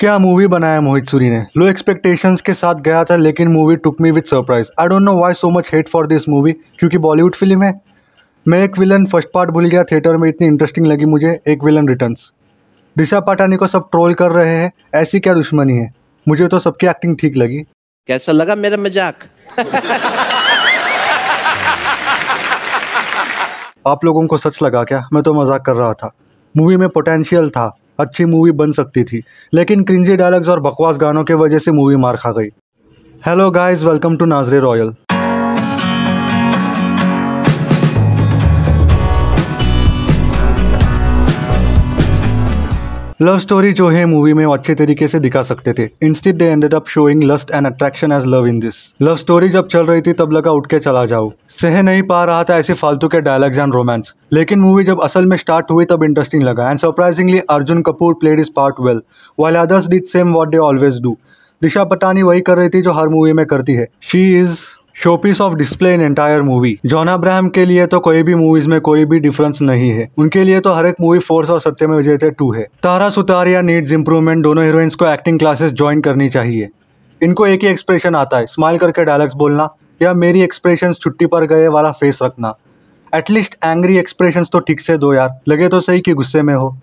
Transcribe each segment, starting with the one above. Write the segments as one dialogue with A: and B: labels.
A: क्या मूवी बनाया मोहित सूरी ने लो एक्सपेक्टेशंस के साथ गया था लेकिन movie took me with surprise I don't know why so much hate for this movie क्योंकि बॉलीवुड फिल्म है मैं एक विलन फर्स्ट पार्ट भूल गया थिएटर में इतनी इंटरेस्टिंग लगी मुझे एक विलन रिटर्न्स दिशा पाटानी को सब ट्रोल कर रहे हैं ऐसी क्या दुश्मनी है मुझे तो सबकी एक्टिंग ठीक लगी कैसा लगा मेरा मजाक आप लोगों को सच लगा क्या मैं तो मजाक कर रहा था मूवी में पोटेंशियल था अच्छी मूवी बन सकती थी लेकिन क्रिंजी डायलॉग्स और बकवास गानों की वजह से मूवी मार खा गई हेलो गाइस वेलकम टू नाजरे रॉयल लव स्टोरी जो है मूवी में अच्छे तरीके से दिखा सकते थे instead they ended up showing lust and attraction as love in this love story जब चल रही थी तब लगा उठ के चला जाओ सह नहीं पा रहा था ऐसे फालतू के डायलॉग्स एंड रोमांस लेकिन मूवी जब असल में स्टार्ट हुई तब इंटरेस्टिंग लगा and surprisingly Arjun Kapoor played his part well while others did same what they always do Disha Patani वही कर रही थी जो हर मूवी में करती है she is showpiece of display in entire movie John Abraham के लिए तो कोई भी मूवीज में कोई भी डिफरेंस नहीं है उनके लिए तो हर एक मूवी फोर्स और सत्य में विजय थे टू है तारा सुतारिया नीड्स इंप्रूवमेंट दोनों हीरोइंस को एक्टिंग क्लासेस ज्वाइन करनी चाहिए इनको एक ही एक्सप्रेशन आता है स्माइल करके डायलॉग्स बोलना या मेरी एक्सप्रेशन छुट्टी पर गए वाला फेस रखना एटलीस्ट एंग्री एक्सप्रेशन तो ठीक से दो यार लगे तो सही कि गुस्से में हो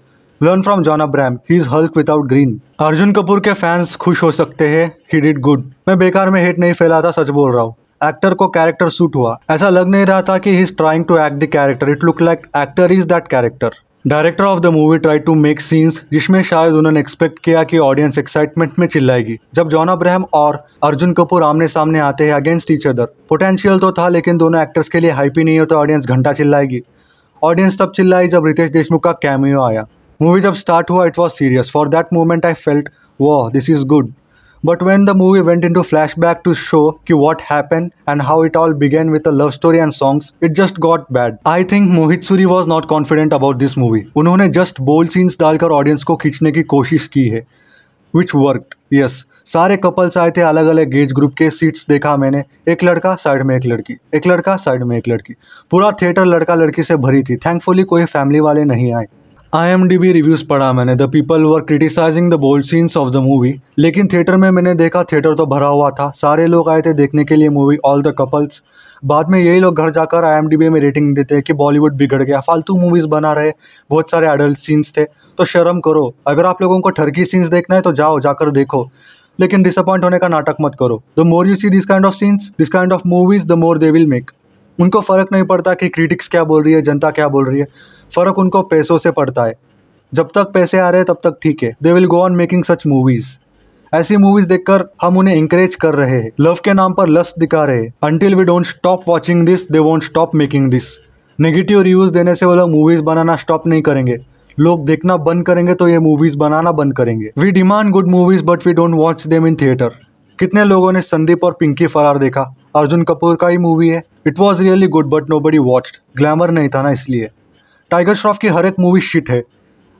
A: learn from John Abraham he is Hulk without green Arjun Kapoor के फैंस खुश हो सकते हैं ही डिड गुड मैं बेकार में हेट नहीं फैला था सच बोल रहा हूँ एक्टर को कैरेक्टर सूट हुआ ऐसा लग नहीं रहा था कि he is trying to act the character it look like actor is that character director of the movie try to make scenes जिसमें शायद उन्होंने एक्सपेक्ट किया कि ऑडियंस एक्साइटमेंट में चिल्लाएगी जब जॉन अब्राहम और अर्जुन कपूर आमने सामने आते हैं अगेंस्ट ईच अदर पोटेंशियल तो था लेकिन दोनों एक्टर्स के लिए हाइप ही नहीं हो तो ऑडियंस घंटा चिल्लाएगी ऑडियंस तब चिल्लाई जब रितेश देशमुख का कैमियो आया मूवी जब स्टार्ट हुआ it was serious for that moment I felt वो this is good But when the movie went into flashback to show ki what happened and how it all began with a love story and songs, it just got bad. I think Mohit Suri was not confident about this movie. उन्होंने just bold scenes डालकर audience को खींचने की कोशिश की है which worked yes सारे couples आए थे अलग अलग एज ग्रुप के सीट्स देखा मैंने एक लड़का साइड में एक लड़की एक लड़का साइड में एक लड़की पूरा थिएटर लड़का लड़की से भरी थी थैंकफुली कोई फैमिली वाले नहीं आए बी रिव्यूज़ पढ़ा मैंने the people were criticising the bold scenes of the movie लेकिन थिएटर में मैंने देखा थिएटर तो भरा हुआ था सारे लोग आए थे देखने के लिए मूवी ऑल द कपल्स बाद में यही लोग घर जाकर बी में रेटिंग देते हैं कि बॉलीवुड बिगड़ गया फालतू मूवीज़ बना रहे बहुत सारे एडल्ट सीन्स थे तो शर्म करो अगर आप लोगों को ठरकी सीन्स देखना है तो जाओ जाकर देखो लेकिन डिसअपॉइंट होने का नाटक मत करो the more you see this kind of scenes this kind of movies the more they will make उनको फ़र्क नहीं पड़ता कि क्रिटिक्स क्या बोल रही है जनता क्या बोल रही है फ़र्क उनको पैसों से पड़ता है जब तक पैसे आ रहे हैं तब तक ठीक है they will go on making such movies ऐसी मूवीज देखकर हम उन्हें इंकरेज कर रहे हैं लव के नाम पर लस्ट दिखा रहे हैं until we don't stop watching this they won't stop making this negative reviews देने से वो लोग मूवीज़ बनाना स्टॉप नहीं करेंगे लोग देखना बंद करेंगे तो ये मूवीज़ बनाना बंद करेंगे we demand good movies but we don't watch them in theatre कितने लोगों ने संदीप और पिंकी फरार देखा अर्जुन कपूर का ही मूवी है it was really good but nobody watch glamour नहीं था ना इसलिए टाइगर श्रॉफ की हर एक मूवी शिट है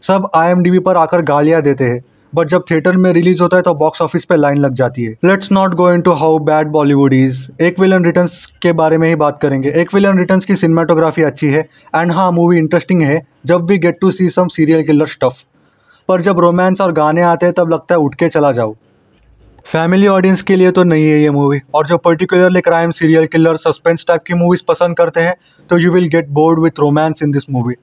A: सब आई पर आकर गालियाँ देते हैं बट जब थिएटर में रिलीज होता है तो बॉक्स ऑफिस पे लाइन लग जाती है let's not go into how bad Bollywood is Ek villain return के बारे में ही बात करेंगे एक विलन रिटर्न की सिनेमाटोग्राफी अच्छी है एंड हाँ मूवी इंटरेस्टिंग है जब we get to see some serial killer stuff पर जब रोमांस और गाने आते हैं तब लगता है उठ के चला जाओ फैमिली ऑडियंस के लिए तो नहीं है ये मूवी और जो particularly crime serial killer suspense type की मूवीज़ पसंद करते हैं तो you will get bored with romance in this movie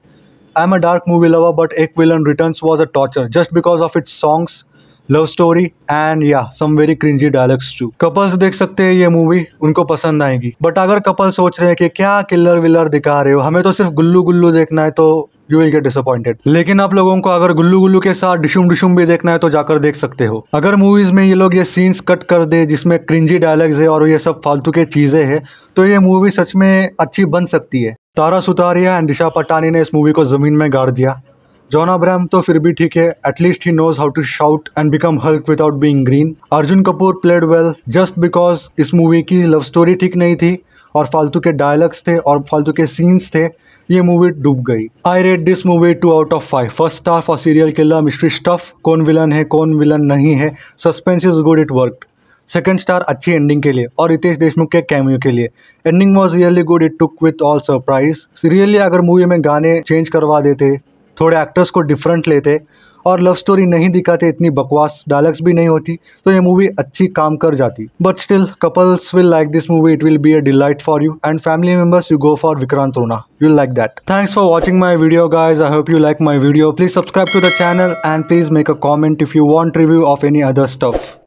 A: I am a dark movie lover but Ek villain return was a torture just because of its songs love story and या some very cringy dialogues to couples देख सकते हैं ये movie उनको पसंद आएगी but अगर couple सोच रहे हैं कि क्या किलर विलर दिखा रहे हो हमें तो सिर्फ गुल्लू गुल्लू देखना है तो यू विल गेट डिसअपॉइंटेड लेकिन आप लोगों को अगर गुल्लू गुल्लू के साथ डिशुम डिशुम भी देखना है तो जाकर देख सकते हो अगर मूवीज में ये लोग ये सीन्स कट कर दे जिसमें क्रिंजी डायलॉग्स है और ये सब फालतू के चीज़ें है तो ये मूवी सच में अच्छी बन सकती है तारा सुतारिया एंड दिशा पटानी ने इस मूवी को ज़मीन में गाड़ दिया जॉन अब्राहम तो फिर भी ठीक है at least he knows how to shout and become Hulk without being green Arjun Kapoor played well just because इस मूवी की लव स्टोरी ठीक नहीं थी और फालतू के डायलॉग्स थे और फालतू के सीन्स थे ये मूवी डूब गई I rate this movie two out of five first star for serial killer mystery stuff कौन विलन है कौन विलन नहीं है suspense is good it work second star अच्छी एंडिंग के लिए और रितेश देशमुख के कैमियो के लिए ending was really good it took with all surprise really अगर मूवी में गाने चेंज करवा देते थोड़े एक्टर्स को डिफरेंट लेते और लव स्टोरी नहीं दिखाते इतनी बकवास डायलॉग्स भी नहीं होती तो ये मूवी अच्छी काम कर जाती but still couples will like this movie it will be a delight for you and family members you go for Vikrant Rona you like that thanks for watching my video guys I hope you like my video please subscribe to the channel and please make a comment if you want review of any other stuff